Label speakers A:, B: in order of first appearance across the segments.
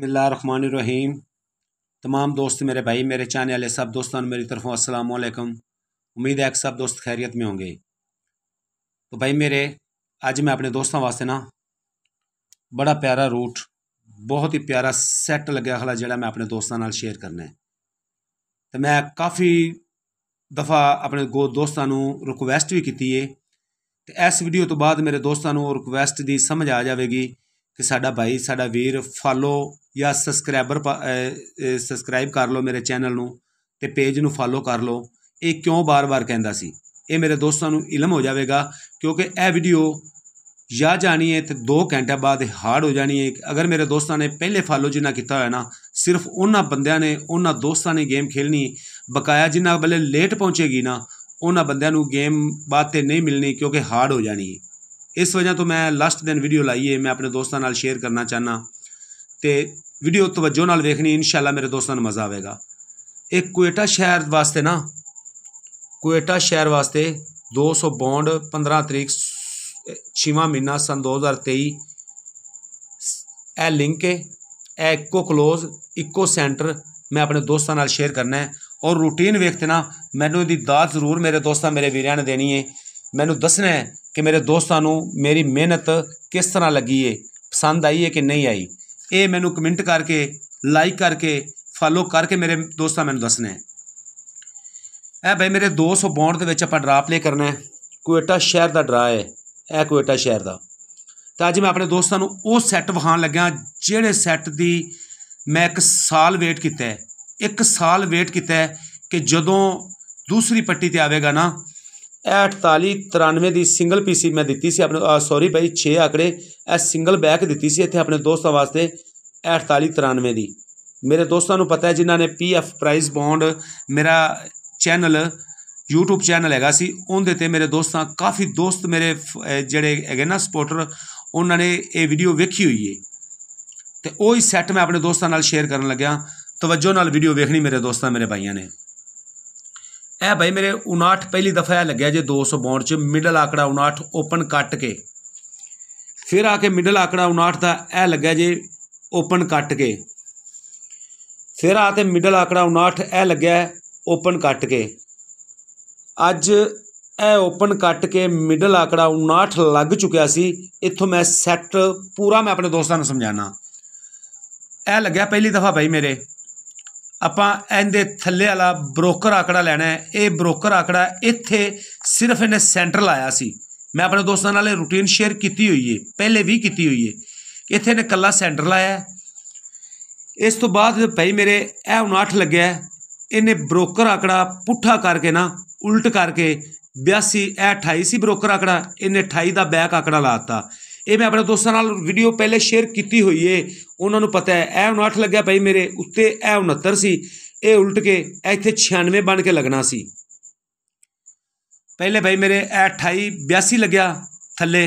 A: बसमीम तमाम दोस्त मेरे भाई मेरे चाहने वाले सब दोस्तान मेरी तरफों असलकम ਉਮੀਦ ਹੈ ਕਿ ਸਭ ਦੋਸਤ ਖੈਰੀਅਤ ਮੇ ਹੋਣਗੇ तो भाई मेरे ਅੱਜ ਮੈਂ ਆਪਣੇ ਦੋਸਤਾਂ ਵਾਸਤੇ ਨਾ ਬੜਾ ਪਿਆਰਾ ਰੂਟ ਬਹੁਤ ਹੀ ਪਿਆਰਾ ਸੈੱਟ ਲੱਗਿਆ ਖਲਾ ਜਿਹੜਾ ਮੈਂ ਆਪਣੇ ਦੋਸਤਾਂ ਨਾਲ ਸ਼ੇਅਰ ਕਰਨਾ ਹੈ ਤੇ ਮੈਂ ਕਾਫੀ ਦਫਾ ਆਪਣੇ ਗੋ ਦੋਸਤਾਂ ਨੂੰ ਰਿਕੁਐਸਟ ਵੀ ਕੀਤੀ ਏ ਤੇ ਇਸ ਵੀਡੀਓ ਤੋਂ ਬਾਅਦ ਮੇਰੇ ਦੋਸਤਾਂ ਨੂੰ ਰਿਕੁਐਸਟ ਦੀ ਸਮਝ ਆ ਜਾਵੇਗੀ ਕਿ ਸਾਡਾ ਭਾਈ ਸਾਡਾ ਵੀਰ ਫਾਲੋ ਜਾਂ ਸਬਸਕ੍ਰਾਈਬਰ ਸਬਸਕ੍ਰਾਈਬ ਕਰ ਲਓ ਮੇਰੇ ਚੈਨਲ ਨੂੰ ਤੇ ਪੇਜ ਨੂੰ ਫਾਲੋ ਕਰ ਲਓ ਇਹ ਕਿਉਂ ਬਾਰ-ਬਾਰ ਕਹਿੰਦਾ ਸੀ ਇਹ ਮੇਰੇ ਦੋਸਤਾਂ ਨੂੰ ਇਲਮ ਹੋ ਜਾਵੇਗਾ ਕਿਉਂਕਿ ਇਹ ਵੀਡੀਓ ਜਾਂ ਜਾਣੀ ਹੈ ਤੇ 2 ਘੰਟੇ ਬਾਅਦ ਹਾਰਡ ਹੋ ਜਾਣੀ ਹੈ ਅਗਰ ਮੇਰੇ ਦੋਸਤਾਂ ਨੇ ਪਹਿਲੇ ਫਾਲੋ ਜਿੰਨਾ ਕੀਤਾ ਹੋਇਆ ਨਾ ਸਿਰਫ ਉਹਨਾਂ ਬੰਦਿਆਂ ਨੇ ਉਹਨਾਂ ਦੋਸਤਾਂ ਨੇ ਗੇਮ ਖੇਲਣੀ ਬਕਾਇਆ ਜਿੰਨਾ ਬਲੇ ਲੇਟ ਪਹੁੰਚੇਗੀ ਨਾ ਉਹਨਾਂ ਬੰਦਿਆਂ ਨੂੰ ਗੇਮ ਬਾਅਦ ਤੇ ਨਹੀਂ ਮਿਲਣੀ ਕਿਉਂਕਿ ਹਾਰਡ ਹੋ ਜਾਣੀ ਹੈ ਇਸ ਵਜ੍ਹਾ ਤੋਂ ਮੈਂ ਲਾਸਟ ਦਿਨ ਵੀਡੀਓ ਲਾਈ ਹੈ ਮੈਂ ਆਪਣੇ ਦੋਸਤਾਂ ਨਾਲ ਸ਼ੇਅਰ ਕਰਨਾ ਚਾਹਨਾ ਤੇ ਵੀਡੀਓ ਤਵੱਜੋ ਨਾਲ ਵੇਖਣੀ ਇਨਸ਼ਾਅੱਲਾ ਮੇਰੇ ਦੋਸਤਾਂ ਨੂੰ ਮਜ਼ਾ ਆਵੇਗਾ ਇੱਕ ਕੁਇਟਾ ਸ਼ਹਿਰ ਵਾਸਤੇ ਨਾ ਕੁਇਟਾ ਸ਼ਹਿਰ ਵਾਸਤੇ 200 ਬੌਂਡ 15 ਤਰੀਕ 6ਵਾਂ ਮਹੀਨਾ ਸਨ 2023 ਇਹ ਲਿੰਕ ਹੈ ਇਹ ਇੱਕੋ ਕਲੋਜ਼ ਇੱਕੋ ਸੈਂਟਰ ਮੈਂ ਆਪਣੇ ਦੋਸਤਾਂ ਨਾਲ ਸ਼ੇਅਰ ਕਰਨਾ ਹੈ ਔਰ ਰੂਟੀਨ ਵੇਖਦੇ ਨਾ ਮੈਨੂੰ ਇਹਦੀ ਦਾਤ ਜ਼ਰੂਰ ਮੇਰੇ ਦੋਸਤਾਂ ਮੇਰੇ ਵੀਰਾਂ ਨੇ ਦੇਣੀ ਹੈ ਮੈਨੂੰ ਦੱਸਣਾ ਹੈ ਕਿ ਮੇਰੇ ਦੋਸਤਾਂ ਨੂੰ ਮੇਰੀ ਮਿਹਨਤ ਕਿਸ ਤਰ੍ਹਾਂ ਲੱਗੀ ਏ ਪਸੰਦ ਆਈ ਏ ਕਿ ਨਹੀਂ ਆਈ ਇਹ ਮੈਨੂੰ ਕਮੈਂਟ ਕਰਕੇ ਲਾਈਕ ਕਰਕੇ ਫਾਲੋ ਕਰਕੇ ਮੇਰੇ ਦੋਸਤਾਂ ਮੈਨੂੰ ਦੱਸਣਾ ਹੈ ਇਹ ਮੇਰੇ ਮੇਰੇ ਬੌਂਡ ਦੇ ਵਿੱਚ ਆਪਾਂ ਡਰਾ ਪਲੇ ਕਰਨਾ ਹੈ ਕੁਇਟਾ ਸ਼ਹਿਰ ਦਾ ਡਰਾ ਹੈ ਇਹ ਕੁਇਟਾ ਸ਼ਹਿਰ ਦਾ ਤਾਂ ਅੱਜ ਮੈਂ ਆਪਣੇ ਦੋਸਤਾਂ ਨੂੰ ਉਹ ਸੈੱਟ ਵਿਖਾਣ ਲੱਗਾ ਜਿਹੜੇ ਸੈੱਟ ਦੀ ਮੈਂ ਇੱਕ ਸਾਲ ਵੇਟ ਕੀਤਾ ਹੈ ਇੱਕ ਸਾਲ ਵੇਟ ਕੀਤਾ ਹੈ ਕਿ ਜਦੋਂ ਦੂਸਰੀ ਪੱਟੀ ਤੇ ਆਵੇਗਾ ਨਾ 48 93 ਦੀ ਸਿੰਗਲ ਪੀਸੀ ਮੈਂ ਦਿੱਤੀ ਸੀ ਆਪਣੇ ਸੌਰੀ ਭਾਈ 6 ਆਕੜੇ ਇਹ ਸਿੰਗਲ ਬੈਕ ਦਿੱਤੀ ਸੀ ਇੱਥੇ ਆਪਣੇ ਦੋਸਤਾਂ ਵਾਸਤੇ 48 93 ਦੀ ਮੇਰੇ ਦੋਸਤਾਂ ਨੂੰ ਪਤਾ ਹੈ ਜਿਨ੍ਹਾਂ ਨੇ ਪੀਐਫ ਪ੍ਰਾਈਜ਼ ਬੌਂਡ ਮੇਰਾ ਚੈਨਲ YouTube ਚੈਨਲ ਹੈਗਾ ਸੀ ਉਹਦੇ ਤੇ ਮੇਰੇ ਦੋਸਤਾਂ ਕਾਫੀ ਦੋਸਤ ਮੇਰੇ ਜਿਹੜੇ ਹੈਗੇ ਨਾ ਸਪੋਰਟਰ ਉਹਨਾਂ ਨੇ ਇਹ ਵੀਡੀਓ ਵੇਖੀ ਹੋਈ ਏ ਤੇ ਉਹ ਹੀ ਸੈੱਟ ਮੈਂ ਆਪਣੇ ਦੋਸਤਾਂ ਨਾਲ ਸ਼ੇਅਰ ਕਰਨ ਲੱਗਿਆ ਤਵੱਜੋ ਨਾਲ ਵੀਡੀਓ ਵੇਖਣੀ ਮੇਰੇ ਦੋਸਤਾਂ ਮੇਰੇ ਭਾਈਆਂ ਨੇ ਇਹ ਭਾਈ ਮੇਰੇ 59 ਪਹਿਲੀ ਦਫਾ ਇਹ ਲੱਗਿਆ ਜੇ 262 ਚ ਮਿਡਲ ਆਕੜਾ 59 ਓਪਨ ਕੱਟ ਕੇ ਫਿਰ ਆ ਕੇ ਮਿਡਲ ਆਕੜਾ 59 ਦਾ ਇਹ ਲੱਗਿਆ ਜੇ ਓਪਨ ਕੱਟ ਕੇ ਫਿਰ ਆ ਤੇ ਮਿਡਲ ਆਕੜਾ 59 ਇਹ ਲੱਗਿਆ ਓਪਨ ਕੱਟ ਕੇ ਅੱਜ ਇਹ ਓਪਨ ਕੱਟ ਕੇ ਮਿਡਲ ਆਕੜਾ 59 ਲੱਗ ਚੁੱਕਿਆ ਸੀ ਇੱਥੋਂ ਮੈਂ ਸੈੱਟ ਪੂਰਾ ਮੈਂ ਆਪਣੇ ਦੋਸਤਾਂ ਨੂੰ ਸਮਝਾਣਾ ਇਹ ਲੱਗਿਆ ਪਹਿਲੀ ਦਫਾ ਭਾਈ ਮੇਰੇ ਆਪਾਂ ਇਹਦੇ ਥੱਲੇ ਵਾਲਾ ਬ੍ਰੋਕਰ ਆਕੜਾ ਲੈਣਾ ਹੈ ਇਹ ਬ੍ਰੋਕਰ ਆਕੜਾ ਇੱਥੇ ਸਿਰਫ ਇਹਨੇ ਸੈਂਟਰ ਲਾਇਆ ਸੀ ਮੈਂ ਆਪਣੇ ਦੋਸਤਾਂ ਨਾਲ ਇਹ ਰੂਟੀਨ ਸ਼ੇਅਰ ਕੀਤੀ ਹੋਈ ਹੈ ਪਹਿਲੇ ਵੀ ਕੀਤੀ ਹੋਈ ਹੈ ਇੱਥੇ ਇਹਨੇ ਕੱਲਾ ਸੈਂਟਰ ਲਾਇਆ ਇਸ ਤੋਂ ਬਾਅਦ ਭਾਈ ਮੇਰੇ ਇਹ 59 ਲੱਗਿਆ ਇਹਨੇ ਬ੍ਰੋਕਰ ਆਕੜਾ ਪੁੱਠਾ ਕਰਕੇ ਨਾ ਉਲਟ ਕਰਕੇ 82 ਇਹ 28 ਸੀ ਬ੍ਰੋਕਰ ਆਕੜਾ ਇਹਨੇ 28 ਦਾ ਬੈਕ ਆਕੜਾ ਲਾਤਾ ਇਹ ਮੈਂ ਆਪਣੇ ਦੋਸਤਾਂ ਨਾਲ ਵੀਡੀਓ ਪਹਿਲੇ ਸ਼ੇਅਰ ਕੀਤੀ ਹੋਈ ਏ ਉਹਨਾਂ ਨੂੰ ਪਤਾ ਹੈ ਇਹ 59 ਲੱਗਿਆ ਭਾਈ ਮੇਰੇ ਉੱਤੇ ਇਹ 69 ਸੀ ਇਹ ਉਲਟ ਕੇ ਇੱਥੇ 96 ਬਣ ਕੇ ਲੱਗਣਾ ਸੀ ਪਹਿਲੇ ਭਾਈ ਮੇਰੇ ਇਹ 28 82 ਲੱਗਿਆ ਥੱਲੇ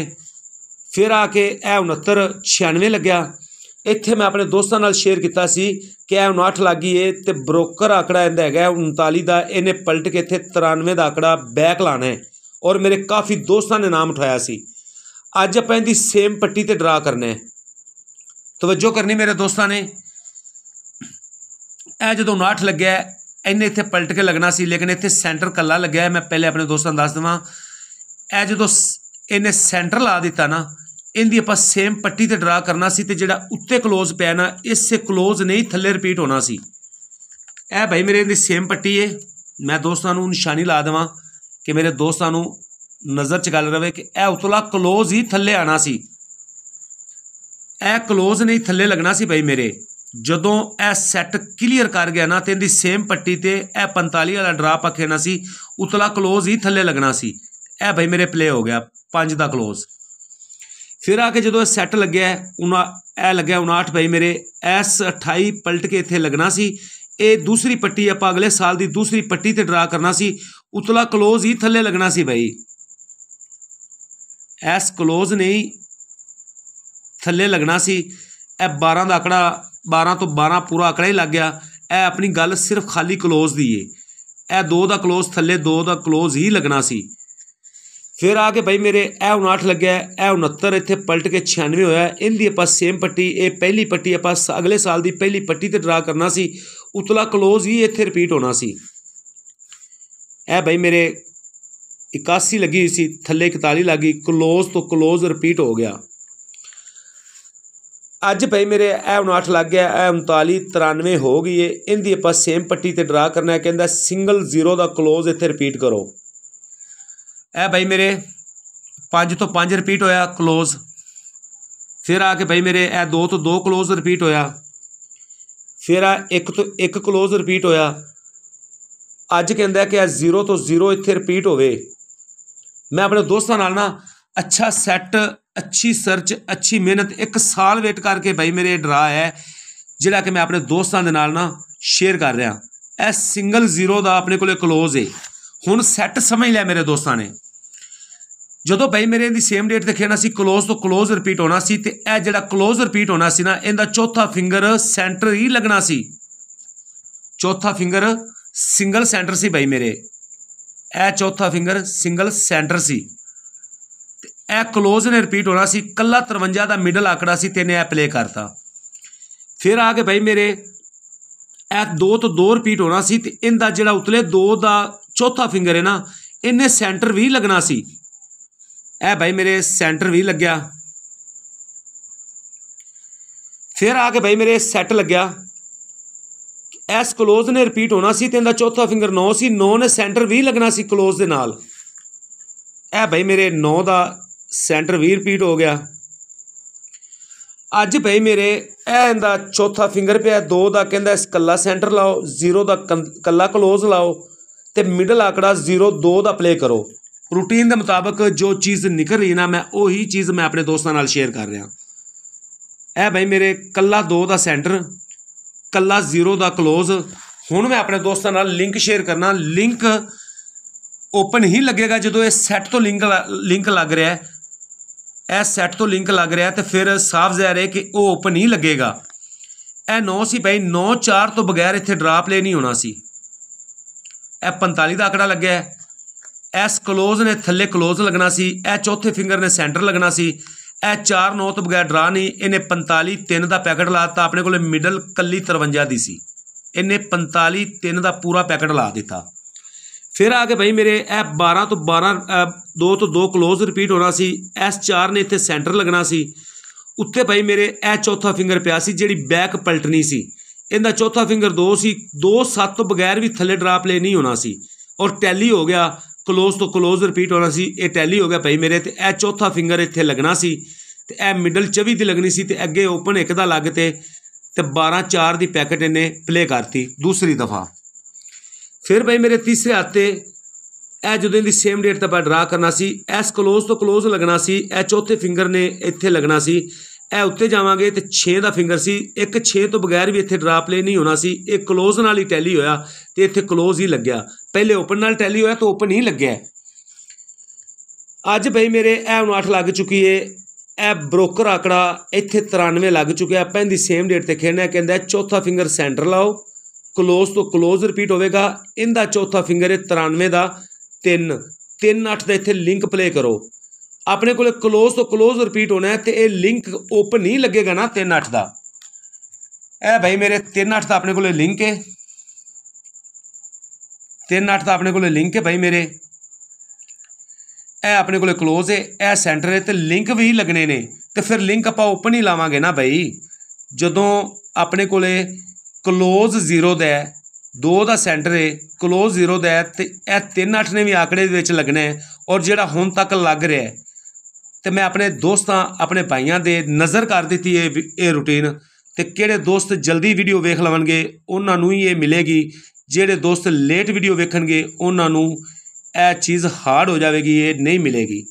A: ਫਿਰ ਆ ਕੇ ਇਹ 69 96 ਲੱਗਿਆ ਇੱਥੇ ਮੈਂ ਆਪਣੇ ਦੋਸਤਾਂ ਨਾਲ ਸ਼ੇਅਰ ਕੀਤਾ ਸੀ ਕਿ ਇਹ 59 ਲੱਗੀ ਏ ਤੇ ਬ੍ਰੋਕਰ ਆਕੜਾ ਇਹਦਾ ਹੈਗਾ 39 ਦਾ ਇਹਨੇ ਪਲਟ ਕੇ ਇੱਥੇ 93 ਦਾ ਆਕੜਾ ਬੈਕ ਲਾਣਾ ਹੈ ਔਰ ਮੇਰੇ ਕਾਫੀ ਦੋਸਤਾਂ ਨੇ ਨਾਮ ਉਠਾਇਆ ਸੀ ਅੱਜ ਆਪਾਂ ਇਹਦੀ ਸੇਮ ਪੱਟੀ ਤੇ ਡਰਾ ਕਰਨਾ ਹੈ ਤਵੱਜੋ ਕਰਨੀ ਮੇਰੇ ਦੋਸਤਾਂ ਨੇ ਇਹ ਜਦੋਂ 59 ਲੱਗਿਆ ਇੰਨੇ ਇੱਥੇ ਪਲਟ ਕੇ ਲੱਗਣਾ ਸੀ ਲੇਕਿਨ ਇੱਥੇ ਸੈਂਟਰ ਕੱਲਾ ਲੱਗਿਆ ਮੈਂ ਪਹਿਲੇ ਆਪਣੇ ਦੋਸਤਾਂ ਨੂੰ ਦੱਸ ਦਵਾਂ ਇਹ ਜਦੋਂ ਇਹਨੇ ਸੈਂਟਰ ਲਾ ਦਿੱਤਾ ਨਾ ਇਹਦੀ ਆਪਾਂ ਸੇਮ ਪੱਟੀ ਤੇ ਡਰਾ ਕਰਨਾ ਸੀ ਤੇ ਜਿਹੜਾ ਉੱਤੇ ক্লোਜ਼ ਪਿਆ ਨਾ ਇਸੇ ক্লোਜ਼ ਨਹੀਂ ਥੱਲੇ ਰਿਪੀਟ ਹੋਣਾ ਸੀ ਇਹ ਭਾਈ ਮੇਰੇ ਇਹਦੀ ਸੇਮ ਪੱਟੀ ਏ ਮੈਂ ਦੋਸਤਾਂ ਨੂੰ ਨਿਸ਼ਾਨੀ ਲਾ ਦਵਾਂ ਕਿ ਮੇਰੇ ਦੋਸਤਾਂ ਨੂੰ ਨਜ਼ਰ 'ਚ ਗੱਲ ਰਵੇ ਕਿ ਇਹ ਉਤਲਾ ক্লোਜ਼ ਹੀ ਥੱਲੇ ਆਣਾ ਸੀ ਇਹ ক্লোਜ਼ ਨਹੀਂ ਥੱਲੇ ਲੱਗਣਾ ਸੀ ਭਾਈ ਮੇਰੇ ਜਦੋਂ ਇਹ ਸੈੱਟ ਕਲੀਅਰ ਕਰ ਗਿਆ ਨਾ ਤੇ ਇਹਦੀ ਸੇਮ ਪੱਟੀ ਤੇ ਇਹ 45 ਵਾਲਾ ਡਰਾਪ ਆਖੇਣਾ ਸੀ ਉਤਲਾ ক্লোਜ਼ ਹੀ ਥੱਲੇ ਲੱਗਣਾ ਸੀ ਇਹ ਭਾਈ ਮੇਰੇ ਪਲੇ ਹੋ ਗਿਆ 5 ਦਾ ক্লোਜ਼ ਫਿਰ ਆ ਕੇ ਜਦੋਂ ਇਹ ਸੈੱਟ ਲੱਗਿਆ ਉਹਨਾਂ ਇਹ ਲੱਗਿਆ 59 ਭਾਈ ਮੇਰੇ ਐਸ 28 ਪਲਟ ਕੇ ਇੱਥੇ ਲੱਗਣਾ ਸੀ ਇਹ ਦੂਸਰੀ ਪੱਟੀ ਆਪਾਂ ਅਗਲੇ ਸਾਲ ਦੀ ਦੂਸਰੀ ਪੱਟੀ ਤੇ ਡਰਾ ਕਰਨਾ ਸੀ ਉਤਲਾ ক্লোਜ਼ ਹੀ ਥੱਲੇ ਲੱਗਣਾ ਸੀ ਭਾਈ ਐਸ ਕਲੋਜ਼ ਨਹੀਂ ਥੱਲੇ ਲੱਗਣਾ ਸੀ ਇਹ 12 ਦਾ ਅਕੜਾ 12 ਤੋਂ 12 ਪੂਰਾ ਅਕੜਾ ਹੀ ਲੱਗ ਗਿਆ ਇਹ ਆਪਣੀ ਗੱਲ ਸਿਰਫ ਖਾਲੀ ਕਲੋਜ਼ ਦੀ ਏ ਇਹ 2 ਦਾ ਕਲੋਜ਼ ਥੱਲੇ 2 ਦਾ ਕਲੋਜ਼ ਹੀ ਲੱਗਣਾ ਸੀ ਫਿਰ ਆ ਕੇ ਭਾਈ ਮੇਰੇ ਇਹ 59 ਲੱਗਿਆ ਇਹ 69 ਇੱਥੇ ਪਲਟ ਕੇ 96 ਹੋਇਆ ਇਹਦੀ ਆਪਾਂ ਸੇਮ ਪੱਟੀ ਇਹ ਪਹਿਲੀ ਪੱਟੀ ਆਪਾਂ ਅਗਲੇ ਸਾਲ ਦੀ ਪਹਿਲੀ ਪੱਟੀ ਤੇ ਡਰਾ ਕਰਨਾ ਸੀ ਉਤਲਾ ਕਲੋਜ਼ ਹੀ ਇੱਥੇ ਰਿਪੀਟ ਹੋਣਾ ਸੀ ਇਹ ਭਾਈ ਮੇਰੇ 81 ਲੱਗੀ ਹੋਈ ਸੀ ਥੱਲੇ 41 ਲੱਗੀ ক্লোਜ਼ ਤੋਂ ক্লোਜ਼ ਰਿਪੀਟ ਹੋ ਗਿਆ ਅੱਜ ਭਈ ਮੇਰੇ ਇਹ 59 ਲੱਗ ਗਿਆ ਇਹ 39 93 ਹੋ ਗਈ ਏ ਇਹਦੀ ਆਪਾਂ ਸੇਮ ਪੱਟੀ ਤੇ ਡਰਾ ਕਰਨਾ ਹੈ ਕਹਿੰਦਾ ਸਿੰਗਲ ਜ਼ੀਰੋ ਦਾ ক্লোਜ਼ ਇੱਥੇ ਰਿਪੀਟ ਕਰੋ ਇਹ ਭਈ ਮੇਰੇ 5 ਤੋਂ 5 ਰਿਪੀਟ ਹੋਇਆ ক্লোਜ਼ ਫਿਰ ਆ ਕੇ ਭਈ ਮੇਰੇ ਇਹ 2 ਤੋਂ 2 ক্লোਜ਼ ਰਿਪੀਟ ਹੋਇਆ ਫਿਰ ਆ 1 ਤੋਂ 1 ক্লোਜ਼ ਰਿਪੀਟ ਹੋਇਆ ਅੱਜ ਕਹਿੰਦਾ ਕਿ ਇਹ 0 ਤੋਂ 0 ਇੱਥੇ ਰਿਪੀਟ ਹੋਵੇ ਮੈਂ ਆਪਣੇ ਦੋਸਤਾਂ ਨਾਲ ਨਾ ਅੱਛਾ ਸੈੱਟ ਅੱਛੀ ਸਰਚ ਅੱਛੀ ਮਿਹਨਤ ਇੱਕ ਸਾਲ ਵੇਟ ਕਰਕੇ ਭਾਈ ਮੇਰੇ ਡਰਾ ਹੈ ਜਿਹੜਾ ਕਿ ਮੈਂ ਆਪਣੇ ਦੋਸਤਾਂ ਦੇ ਨਾਲ ਨਾ ਸ਼ੇਅਰ ਕਰ ਰਿਹਾ ਐ ਸਿੰਗਲ ਜ਼ੀਰੋ ਦਾ ਆਪਣੇ ਕੋਲੇ ক্লোਜ਼ ਹੈ ਹੁਣ ਸੈੱਟ ਸਮਝ ਲਿਆ ਮੇਰੇ ਦੋਸਤਾਂ ਨੇ ਜਦੋਂ ਭਾਈ ਮੇਰੇ ਦੀ ਸੇਮ ਡੇਟ ਤੇ ਖੇਡਣਾ ਸੀ ক্লোਜ਼ ਤੋਂ ক্লোਜ਼ ਰਿਪੀਟ ਹੋਣਾ ਸੀ ਤੇ ਇਹ ਜਿਹੜਾ ক্লোਜ਼ ਰਿਪੀਟ ਹੋਣਾ ਸੀ ਨਾ ਇਹਦਾ ਚੌਥਾ ਫਿੰਗਰ ਸੈਂਟਰ ਹੀ ਲੱਗਣਾ ਸੀ ਚੌਥਾ ਫਿੰਗਰ ਸਿੰਗਲ ਸੈਂਟਰ ਸੀ ਭਾਈ ਮੇਰੇ ਇਹ ਚੌਥਾ ਫਿੰਗਰ ਸਿੰਗਲ ਸੈਂਟਰ ਸੀ ਤੇ ਇਹ ক্লোਜ਼ ਨੇ ਰਿਪੀਟ ਹੋਣਾ ਸੀ ਕੱਲਾ 53 ਦਾ ਮਿਡਲ ਆਕੜਾ ਸੀ ਤੇ ਇਹ ਪਲੇ ਕਰਤਾ ਫਿਰ ਆ ਕੇ ਭਾਈ ਮੇਰੇ ਇਹ ਦੋ ਤੋਂ ਦੋ ਰਿਪੀਟ ਹੋਣਾ ਸੀ ਤੇ ਇਹਦਾ ਜਿਹੜਾ ਉਤਲੇ ਦੋ ਦਾ ਚੌਥਾ ਫਿੰਗਰ ਹੈ ਨਾ ਇਹਨੇ ਸੈਂਟਰ ਵੀ ਲੱਗਣਾ ਸੀ ਇਹ ਭਾਈ ਮੇਰੇ ਸੈਂਟਰ ਵੀ ਲੱਗਿਆ ਫਿਰ ਆ ਕੇ ਭਾਈ ਮੇਰੇ ਸੈੱਟ ਲੱਗਿਆ ਐਸ ক্লোਜ਼ ਨੇ ਰਿਪੀਟ ਹੋਣਾ ਸੀ ਤੇ ਇਹਦਾ ਚੌਥਾ ਫਿੰਗਰ 9 ਸੀ 9 ਨੇ ਸੈਂਟਰ ਵੀ ਲੱਗਣਾ ਸੀ ক্লোਜ਼ ਦੇ ਨਾਲ ਐ ਭਾਈ ਮੇਰੇ 9 ਦਾ ਸੈਂਟਰ ਵੀ ਰਿਪੀਟ ਹੋ ਗਿਆ ਅੱਜ ਭਾਈ ਮੇਰੇ ਇਹ ਇਹਦਾ ਚੌਥਾ ਫਿੰਗਰ ਪਿਆ 2 ਦਾ ਕਹਿੰਦਾ ਇਸ ਕੱਲਾ ਸੈਂਟਰ ਲਾਓ 0 ਦਾ ਕੱਲਾ ক্লোਜ਼ ਲਾਓ ਤੇ ਮਿਡਲ ਆਕੜਾ 0 2 ਦਾ ਪਲੇ ਕਰੋ ਰੂਟੀਨ ਦੇ ਮੁਤਾਬਕ ਜੋ ਚੀਜ਼ ਨਿਕਲ ਰਹੀ ਨਾ ਮੈਂ ਉਹੀ ਚੀਜ਼ ਮੈਂ ਆਪਣੇ ਦੋਸਤਾਂ ਨਾਲ ਸ਼ੇਅਰ ਕਰ ਰਿਹਾ ਐ ਭਾਈ ਮੇਰੇ ਕੱਲਾ 2 ਦਾ ਸੈਂਟਰ ਕੱਲਾ ਜ਼ੀਰੋ ਦਾ ক্লোਜ਼ ਹੁਣ ਮੈਂ ਆਪਣੇ ਦੋਸਤਾਂ ਨਾਲ ਲਿੰਕ ਸ਼ੇਅਰ ਕਰਨਾ ਲਿੰਕ ਓਪਨ ਹੀ ਲੱਗੇਗਾ ਜਦੋਂ ਇਹ ਸੈੱਟ ਤੋਂ ਲਿੰਕ ਲਿੰਕ ਲੱਗ ਰਿਹਾ ਹੈ ਇਹ ਸੈੱਟ ਤੋਂ ਲਿੰਕ ਲੱਗ ਰਿਹਾ ਤੇ ਫਿਰ ਸਾਫ਼ ਜ਼ਾਹਿਰ ਹੈ ਕਿ ਉਹ ਓਪਨ ਹੀ ਲੱਗੇਗਾ ਇਹ 9 ਸੀ ਭਾਈ 9 4 ਤੋਂ ਬਗੈਰ ਇੱਥੇ ਡ੍ਰਾਪ ਲੈ ਨਹੀਂ ਹੋਣਾ ਸੀ ਇਹ 45 ਦਾ ਆਕੜਾ ਲੱਗਿਆ ਐਸ ক্লোਜ਼ ਨੇ ਥੱਲੇ ক্লোਜ਼ ਲੱਗਣਾ ਸੀ ਇਹ ਚੌਥੇ ਫਿੰਗਰ ਨੇ ਸੈਂਟਰ ਲੱਗਣਾ ਸੀ ਇਹ 4 ਨੌ ਤੋਂ ਬਗੈਰ ਡਰਾ ਨਹੀਂ ਇਹਨੇ 45 3 ਦਾ ਪੈਕਟ ਲਾਤਾ ਆਪਣੇ ਕੋਲੇ ਮਿਡਲ ਕੱਲੀ 53 ਦੀ ਸੀ ਇਹਨੇ 45 3 ਦਾ ਪੂਰਾ ਪੈਕਟ ਲਾ ਦਿੱਤਾ ਫਿਰ ਆ ਕੇ ਭਾਈ ਮੇਰੇ ਇਹ 12 ਤੋਂ 12 2 ਤੋਂ 2 ক্লোਜ਼ ਰਿਪੀਟ ਹੋਣਾ ਸੀ ਐਸ 4 ਨੇ ਇੱਥੇ ਸੈਂਟਰ ਲੱਗਣਾ ਸੀ ਉੱਤੇ ਭਾਈ ਮੇਰੇ ਇਹ ਚੌਥਾ ਫਿੰਗਰ ਪਿਆ ਸੀ ਜਿਹੜੀ ਬੈਕ ਪਲਟਣੀ ਸੀ ਇਹਦਾ ਚੌਥਾ ਫਿੰਗਰ 2 ਸੀ 2 7 ਤੋਂ ਬਗੈਰ ਵੀ ਥੱਲੇ ਡਰਾਪ ਲੈ ਨਹੀਂ ਹੋਣਾ ਸੀ ਔਰ ਟੈਲੀ ਹੋ ਗਿਆ ক্লোਜ਼ ਤੋਂ ক্লোਜ਼ ਰਿਪੀਟ ਹੋਣਾ ਸੀ ਇਹ ਟੈਲੀ ਹੋ ਗਿਆ ਭਾਈ ਮੇਰੇ ਤੇ ਇਹ ਚੌਥਾ ਫਿੰਗਰ ਇੱਥੇ ਲੱਗਣਾ ਸੀ ਤੇ ਇਹ ਮਿਡਲ 24 ਦੀ ਲੱਗਣੀ ਸੀ ਤੇ ਅੱਗੇ ਓਪਨ ਇੱਕ ਦਾ ਲੱਗ ਤੇ ਤੇ 12 4 ਦੀ ਪੈਕਟ ਇਹਨੇ ਪਲੇ ਕਰਤੀ ਦੂਸਰੀ ਦਫਾ ਫਿਰ ਭਾਈ ਮੇਰੇ ਤੀਸਰੇ ਹੱਥ ਤੇ ਇਹ ਜਦੋਂ ਦੀ ਸੇਮ ਡੇਟ ਤੇ ਆਪਾਂ ਡਰਾ ਕਰਨਾ ਸੀ ਐਸ ক্লোਜ਼ ਤੋਂ ক্লোਜ਼ ਲੱਗਣਾ ਸੀ ਇਹ ਚੌਥੇ ਫਿੰਗਰ ਨੇ ਇੱਥੇ ਲੱਗਣਾ ਸੀ ਇਹ ਉੱਤੇ ਜਾਵਾਂਗੇ ਤੇ 6 ਦਾ ਫਿੰਗਰ ਸੀ ਇੱਕ 6 ਤੋਂ ਬਗੈਰ ਵੀ ਇੱਥੇ ਡਰਾਪ ਪਲੇ ਨਹੀਂ ਹੋਣਾ ਸੀ ਇਹ ক্লোਜ਼ ਨਾਲ ਹੀ ਟੈਲੀ ਹੋਇਆ ਤੇ ਇੱਥੇ ক্লোਜ਼ ਹੀ ਲੱਗਿਆ ਪਹਿਲੇ ਓਪਨ ਨਾਲ ਟੈਲੀ ਹੋਇਆ ਤਾਂ ਓਪਨ ਹੀ ਲੱਗਿਆ ਅੱਜ ਭਈ ਮੇਰੇ ਇਹ 8 ਲੱਗ ਚੁੱਕੀ ਏ ਇਹ ਬ੍ਰੋਕਰ ਆਕੜਾ ਇੱਥੇ 93 ਲੱਗ ਚੁੱਕਿਆ ਆਪਾਂ ਇਹਦੀ ਸੇਮ ਡੇਟ ਤੇ ਖੇਡਣਾ ਕਹਿੰਦਾ ਚੌਥਾ ਫਿੰਗਰ ਸੈਂਟਰ ਲਾਓ ক্লোਜ਼ ਤੋਂ ক্লোਜ਼ ਰਿਪੀਟ ਹੋਵੇਗਾ ਇਹਦਾ ਚੌਥਾ ਫਿੰਗਰ ਏ 93 ਦਾ 3 3 8 ਦਾ ਇੱਥੇ ਲਿੰਕ ਪਲੇ ਕਰੋ ਆਪਣੇ ਕੋਲੇ ক্লোਜ਼ ਤੋਂ ক্লোਜ਼ ਰਿਪੀਟ ਹੋਣਾ ਹੈ ਤੇ ਇਹ ਲਿੰਕ ਓਪਨ ਨਹੀਂ ਲੱਗੇਗਾ ਨਾ 38 ਦਾ ਐ ਭਾਈ ਮੇਰੇ 38 ਦਾ ਆਪਣੇ ਕੋਲੇ ਲਿੰਕ ਹੈ 38 ਦਾ ਆਪਣੇ ਕੋਲੇ ਲਿੰਕ ਹੈ ਭਾਈ ਮੇਰੇ ਐ ਆਪਣੇ ਕੋਲੇ ক্লোਜ਼ ਹੈ ਐ ਸੈਂਟਰ ਹੈ ਤੇ ਲਿੰਕ ਵੀ ਲੱਗਣੇ ਨੇ ਤੇ ਫਿਰ ਲਿੰਕ ਆਪਾਂ ਓਪਨ ਹੀ ਲਾਵਾਂਗੇ ਨਾ ਭਾਈ ਜਦੋਂ ਆਪਣੇ ਕੋਲੇ ক্লোਜ਼ 0 ਦਾ ਹੈ 2 ਦਾ ਸੈਂਟਰ ਹੈ ক্লোਜ਼ 0 ਦਾ ਹੈ ਤੇ ਇਹ 38 ਨੇ ਵੀ ਆਕੜੇ ਦੇ ਵਿੱਚ ਲੱਗਣਾ ਹੈ ਔਰ ਜਿਹੜਾ ਹੁਣ ਤੱਕ ਲੱਗ ਰਿਹਾ ਹੈ ਤੇ ਮੈਂ ਆਪਣੇ ਦੋਸਤਾਂ ਆਪਣੇ ਭਾਈਆਂ ਦੇ ਨਜ਼ਰ ਕਰ ਦਿੱਤੀ ਇਹ ਇਹ ਰੁਟੀਨ ਤੇ ਕਿਹੜੇ ਦੋਸਤ ਜਲਦੀ ਵੀਡੀਓ ਵੇਖ ਲਵਣਗੇ ਉਹਨਾਂ ਨੂੰ ਹੀ ਇਹ ਮਿਲੇਗੀ ਜਿਹੜੇ ਦੋਸਤ ਲੇਟ ਵੀਡੀਓ ਵੇਖਣਗੇ ਉਹਨਾਂ ਨੂੰ ਇਹ ਚੀਜ਼ ਹਾਰਡ ਹੋ ਜਾਵੇਗੀ ਇਹ ਨਹੀਂ ਮਿਲੇਗੀ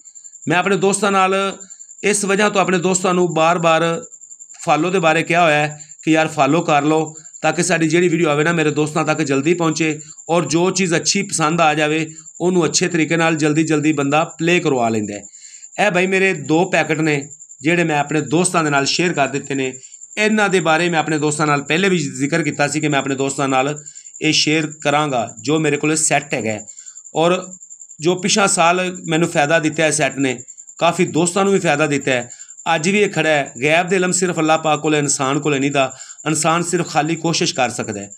A: ਮੈਂ ਆਪਣੇ ਦੋਸਤਾਂ ਨਾਲ ਇਸ ਵਜ੍ਹਾ ਤੋਂ ਆਪਣੇ ਦੋਸਤਾਂ ਨੂੰ ਬਾਰ-ਬਾਰ ਫਾਲੋ ਦੇ ਬਾਰੇ ਕਿਹਾ ਹੋਇਆ ਕਿ ਯਾਰ ਫਾਲੋ ਕਰ ਲਓ ਤਾਂ ਕਿ ਸਾਡੀ ਜਿਹੜੀ ਵੀਡੀਓ ਆਵੇ ਨਾ ਮੇਰੇ ਦੋਸਤਾਂ ਤੱਕ ਜਲਦੀ ਪਹੁੰਚੇ ਔਰ ਜੋ ਚੀਜ਼ ਅੱਛੀ ਪਸੰਦ ਆ ਜਾਵੇ ਉਹਨੂੰ ਅੱਛੇ ਤਰੀਕੇ ਨਾਲ ਜਲਦੀ ਜਲਦੀ ਬੰਦਾ ਪਲੇ ਕਰਵਾ ਲੈਂਦਾ ਹੈ ਇਹ ਬਾਈ ਮੇਰੇ ਦੋ ਪੈਕਟ ਨੇ ਜਿਹੜੇ ਮੈਂ ਆਪਣੇ ਦੋਸਤਾਂ ਦੇ ਨਾਲ ਸ਼ੇਅਰ ਕਰ ਦਿੱਤੇ ਨੇ ਇਹਨਾਂ ਦੇ ਬਾਰੇ ਮੈਂ ਆਪਣੇ ਦੋਸਤਾਂ ਨਾਲ ਪਹਿਲੇ ਵੀ ਜ਼ਿਕਰ ਕੀਤਾ ਸੀ ਕਿ ਮੈਂ ਆਪਣੇ ਦੋਸਤਾਂ ਨਾਲ ਇਹ ਸ਼ੇਅਰ ਕਰਾਂਗਾ ਜੋ ਮੇਰੇ ਕੋਲ ਸੈੱਟ ਹੈਗਾ ਔਰ ਜੋ ਪਿਛਾ ਸਾਲ ਮੈਨੂੰ ਫਾਇਦਾ ਦਿੱਤਾ ਹੈ ਸੈੱਟ ਨੇ ਕਾਫੀ ਦੋਸਤਾਂ ਨੂੰ ਵੀ ਫਾਇਦਾ ਦਿੱਤਾ ਹੈ ਅੱਜ ਵੀ ਇਹ ਖੜਾ ਹੈ ਗੈਬ ਦੇ ਇਲਮ ਸਿਰਫ ਅੱਲਾਹ ਪਾਕ ਕੋਲ ਇਨਸਾਨ ਕੋਲ ਨਹੀਂ ਦਾ ਇਨਸਾਨ ਸਿਰਫ ਖਾਲੀ ਕੋਸ਼ਿਸ਼ ਕਰ ਸਕਦਾ ਹੈ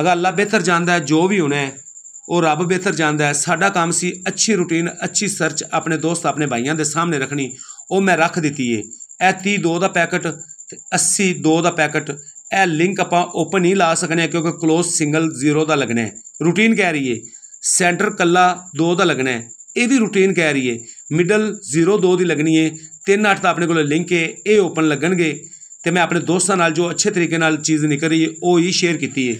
A: ਅਗਰ ਅੱਲਾ ਬਿਹਤਰ ਜਾਣਦਾ ਹੈ ਜੋ ਵੀ ਹੋਣਾ ਹੈ ਉਹ ਰੱਬ ਬਿਹਤਰ ਜਾਣਦਾ ਹੈ ਸਾਡਾ ਕੰਮ ਸੀ ਅੱਛੀ ਰੁਟੀਨ ਅੱਛੀ ਸਰਚ ਆਪਣੇ ਦੋਸਤ ਆਪਣੇ ਭਾਈਆਂ ਦੇ ਸਾਹਮਣੇ ਰੱਖਣੀ ਉਹ ਮੈਂ ਰੱਖ ਦਿੱਤੀ ਏ ਇਹ 32 ਦਾ ਪੈਕਟ ਤੇ 80 2 ਦਾ ਪੈਕਟ ਇਹ ਲਿੰਕ ਆਪਾਂ ਓਪਨ ਹੀ ਲਾ ਸਕਨੇ ਕਿਉਂਕਿ ক্লোਜ਼ ਸਿੰਗਲ 0 ਦਾ ਲੱਗਣਾ ਹੈ ਰੂਟੀਨ ਕਹਿ ਰਹੀ ਏ ਸੈਂਟਰ ਕੱਲਾ 2 ਦਾ ਲੱਗਣਾ ਹੈ ਇਹ ਵੀ ਰੂਟੀਨ ਕਹਿ ਰਹੀ ਏ ਮਿਡਲ 02 ਦੀ ਲੱਗਣੀ ਏ 38 ਦਾ ਆਪਣੇ ਕੋਲ ਲਿੰਕ ਏ ਇਹ ਓਪਨ ਲੱਗਣਗੇ ਤੇ ਮੈਂ ਆਪਣੇ ਦੋਸਤਾਂ ਨਾਲ ਜੋ ਅੱਛੇ ਤਰੀਕੇ ਨਾਲ ਚੀਜ਼ ਨਿਕਲ ਰਹੀ ਏ ਉਹ ਹੀ ਸ਼ੇਅਰ ਕੀਤੀ ਏ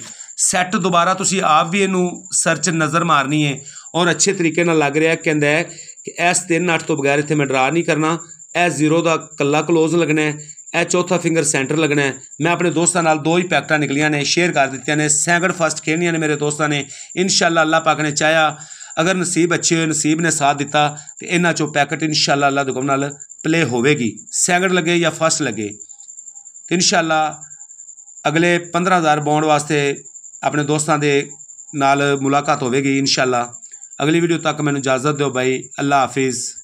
A: ਸੈੱਟ ਦੁਬਾਰਾ ਤੁਸੀਂ ਆਪ ਵੀ ਇਹਨੂੰ ਸਰਚ ਨਜ਼ਰ ਮਾਰਨੀ ਹੈ ਔਰ ਅੱਛੇ ਤਰੀਕੇ ਨਾਲ ਲੱਗ ਰਿਹਾ ਕਹਿੰਦਾ ਹੈ ਕਿ ਐਸ 3 8 ਤੋਂ ਬਗੈਰ ਇੱਥੇ ਮੈਂ ਡਰਾ ਨਹੀਂ ਕਰਨਾ ਐਸ 0 ਦਾ ਕੱਲਾ ਕਲੋਜ਼ ਲੱਗਣਾ ਹੈ ਐ ਚੌਥਾ ਫਿੰਗਰ ਸੈਂਟਰ ਲੱਗਣਾ ਹੈ ਮੈਂ ਆਪਣੇ ਦੋਸਤਾਂ ਨਾਲ ਦੋ ਹੀ ਪੈਕਟਾਂ ਨਿਕਲੀਆਂ ਨੇ ਸ਼ੇਅਰ ਕਰ ਦਿੱਤੀਆਂ ਨੇ ਸੈਂਗੜ ਫਸਟ ਖੇਲੀਆਂ ਨੇ ਮੇਰੇ ਦੋਸਤਾਂ ਨੇ ਇਨਸ਼ਾਅੱਲਾ ਅੱਲਾਹ ਪਾਕ ਨੇ ਚਾਹਿਆ ਅਗਰ ਨਸੀਬ ਅੱਛੇ ਹੋਏ ਨਸੀਬ ਨੇ ਸਾਥ ਦਿੱਤਾ ਤੇ ਇਹਨਾਂ ਚੋਂ ਪੈਕਟ ਇਨਸ਼ਾਅੱਲਾ ਅੱਲਾਹ ਦੇ ਹੁਕਮ ਨਾਲ ਪਲੇ ਹੋਵੇਗੀ ਸੈਂਗੜ ਲੱਗੇ ਜਾਂ ਫਸਟ ਲੱਗੇ ਤੇ ਇਨਸ਼ਾਅੱਲਾ ਅਗਲੇ 15000 ਬੌਂਡ ਵਾਸਤੇ ਆਪਣੇ ਦੋਸਤਾਂ ਦੇ ਨਾਲ ਮੁਲਾਕਾਤ ਹੋਵੇਗੀ ਇਨਸ਼ਾਅੱਲਾ ਅਗਲੀ ਵੀਡੀਓ ਤੱਕ ਮੈਨੂੰ ਇਜਾਜ਼ਤ ਦਿਓ ਬਾਈ ਅੱਲਾ ਹਾਫਿਜ਼